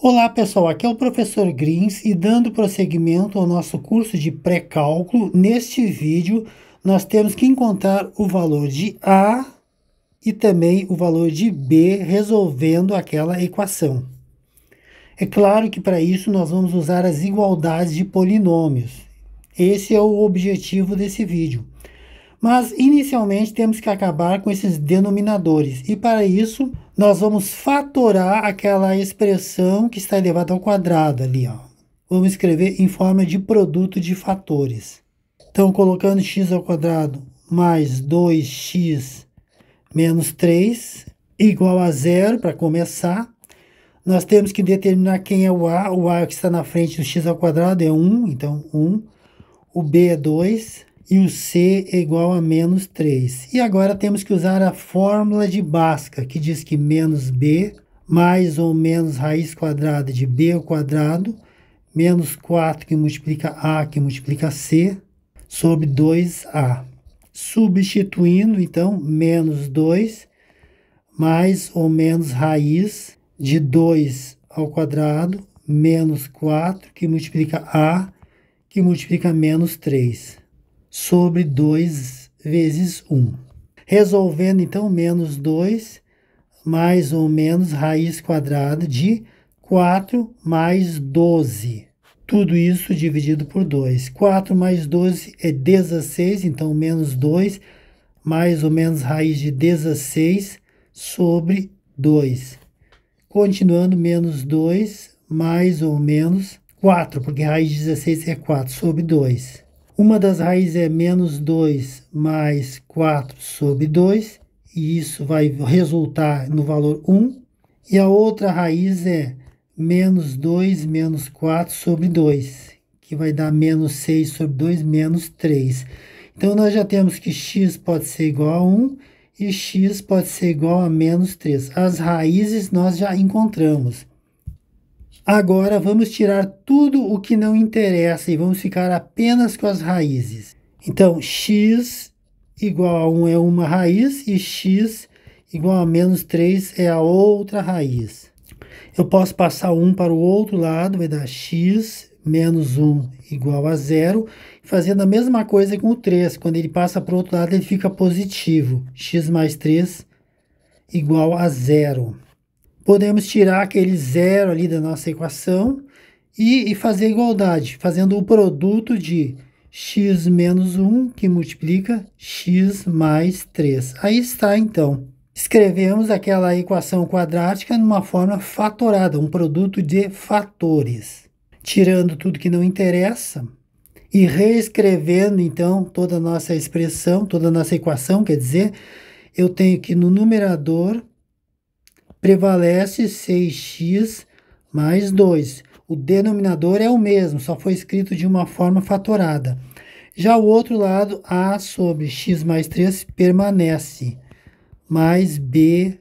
Olá pessoal, aqui é o professor Grins e dando prosseguimento ao nosso curso de pré-cálculo, neste vídeo nós temos que encontrar o valor de A e também o valor de B resolvendo aquela equação. É claro que para isso nós vamos usar as igualdades de polinômios. Esse é o objetivo desse vídeo. Mas inicialmente temos que acabar com esses denominadores, e para isso nós vamos fatorar aquela expressão que está elevada ao quadrado ali. Ó. Vamos escrever em forma de produto de fatores. Então, colocando x ao quadrado mais 2x menos 3 igual a zero para começar. Nós temos que determinar quem é o a. O a que está na frente do x ao quadrado é 1, então 1. O b é 2 e o C é igual a menos 3. E agora temos que usar a fórmula de Basca, que diz que menos B mais ou menos raiz quadrada de B ao quadrado, menos 4 que multiplica A que multiplica C, sobre 2A. Substituindo, então, menos 2 mais ou menos raiz de 2 ao quadrado, menos 4 que multiplica A que multiplica menos 3 sobre 2 vezes 1. Resolvendo então menos 2 mais ou menos raiz quadrada de 4 mais 12. Tudo isso dividido por 2. 4 mais 12 é 16, então menos 2 mais ou menos raiz de 16 sobre 2. Continuando, menos 2 mais ou menos 4, porque raiz de 16 é 4, sobre 2. Uma das raízes é menos 2 mais 4 sobre 2, e isso vai resultar no valor 1. E a outra raiz é menos 2 menos 4 sobre 2, que vai dar menos 6 sobre 2 menos 3. Então, nós já temos que x pode ser igual a 1 e x pode ser igual a menos 3. As raízes nós já encontramos. Agora vamos tirar tudo o que não interessa e vamos ficar apenas com as raízes. Então, x igual a 1 é uma raiz e x igual a menos 3 é a outra raiz. Eu posso passar 1 para o outro lado, vai dar x menos 1 igual a zero, fazendo a mesma coisa com o 3. Quando ele passa para o outro lado, ele fica positivo. x mais 3 igual a zero podemos tirar aquele zero ali da nossa equação e, e fazer igualdade, fazendo o produto de x menos 1, que multiplica x mais 3. Aí está, então. Escrevemos aquela equação quadrática numa forma fatorada, um produto de fatores. Tirando tudo que não interessa e reescrevendo, então, toda a nossa expressão, toda a nossa equação, quer dizer, eu tenho que no numerador prevalece 6x mais 2. O denominador é o mesmo, só foi escrito de uma forma fatorada. Já o outro lado, A sobre x mais 3 permanece, mais B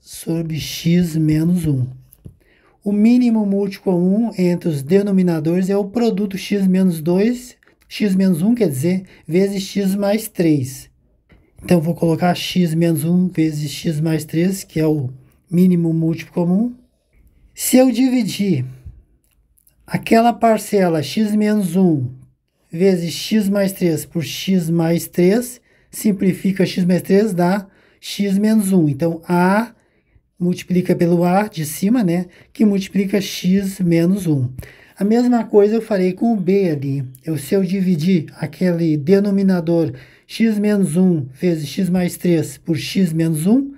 sobre x menos 1. O mínimo múltiplo 1 entre os denominadores é o produto x menos 2, x menos 1 quer dizer, vezes x mais 3. Então, vou colocar x menos 1 vezes x mais 3, que é o mínimo múltiplo comum. Se eu dividir aquela parcela x menos 1 vezes x mais 3 por x mais 3, simplifica x mais 3 dá x menos 1. Então, A multiplica pelo A de cima, né? Que multiplica x menos 1. A mesma coisa eu farei com o B ali. Eu, se eu dividir aquele denominador x menos 1 vezes x mais 3 por x menos 1,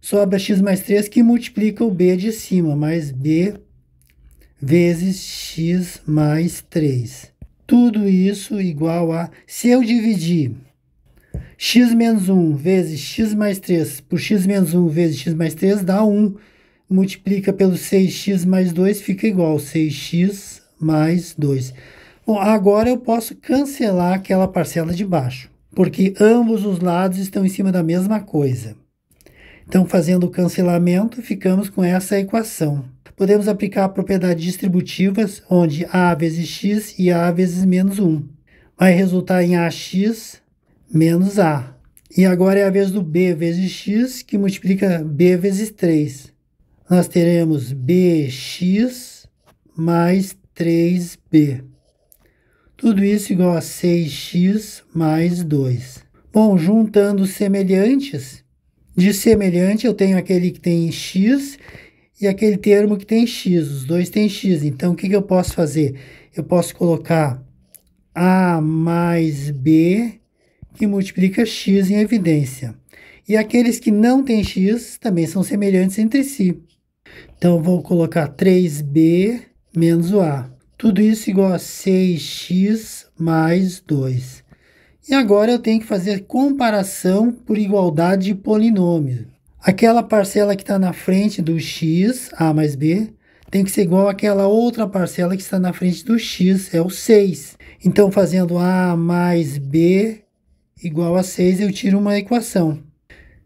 sobra x mais 3 que multiplica o b de cima, mais b vezes x mais 3. Tudo isso igual a, se eu dividir x menos 1 vezes x mais 3 por x menos 1 vezes x mais 3 dá 1. Multiplica pelo 6x mais 2 fica igual 6x mais 2. Bom, agora eu posso cancelar aquela parcela de baixo, porque ambos os lados estão em cima da mesma coisa. Então, fazendo o cancelamento, ficamos com essa equação. Podemos aplicar propriedades distributivas, onde A vezes x e A vezes menos 1. Vai resultar em AX menos A. E agora é a vez do B vezes x, que multiplica B vezes 3. Nós teremos BX mais 3B. Tudo isso igual a 6x mais 2. Bom, juntando semelhantes, de semelhante, eu tenho aquele que tem x e aquele termo que tem x. Os dois têm x. Então, o que, que eu posso fazer? Eu posso colocar a mais b que multiplica x em evidência. E aqueles que não têm x também são semelhantes entre si. Então, vou colocar 3b menos o a. Tudo isso igual a 6x mais 2. E agora eu tenho que fazer comparação por igualdade de polinômio. Aquela parcela que está na frente do x, a mais b, tem que ser igual àquela outra parcela que está na frente do x, é o 6. Então, fazendo a mais b igual a 6, eu tiro uma equação.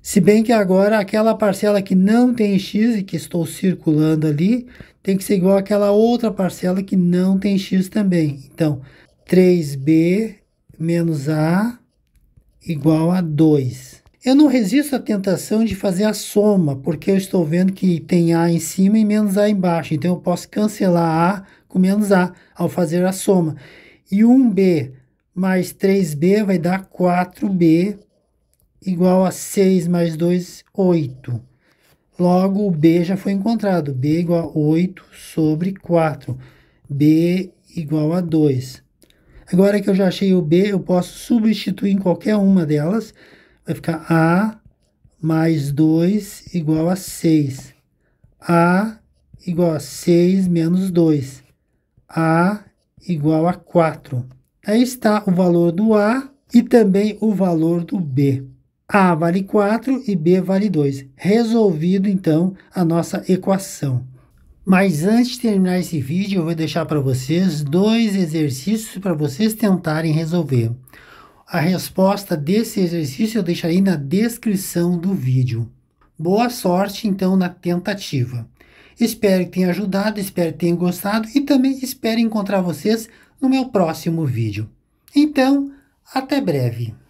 Se bem que agora aquela parcela que não tem x e que estou circulando ali, tem que ser igual àquela outra parcela que não tem x também. Então, 3b menos A igual a 2. Eu não resisto à tentação de fazer a soma, porque eu estou vendo que tem A em cima e menos A embaixo. Então, eu posso cancelar A com menos A ao fazer a soma. E 1B mais 3B vai dar 4B igual a 6 mais 2, 8. Logo, o B já foi encontrado. B igual a 8 sobre 4. B igual a 2. Agora que eu já achei o B, eu posso substituir em qualquer uma delas. Vai ficar A mais 2 igual a 6. A igual a 6 menos 2. A igual a 4. Aí está o valor do A e também o valor do B. A vale 4 e B vale 2. Resolvido, então, a nossa equação. Mas antes de terminar esse vídeo, eu vou deixar para vocês dois exercícios para vocês tentarem resolver. A resposta desse exercício eu deixarei na descrição do vídeo. Boa sorte então na tentativa. Espero que tenha ajudado, espero que tenha gostado e também espero encontrar vocês no meu próximo vídeo. Então, até breve!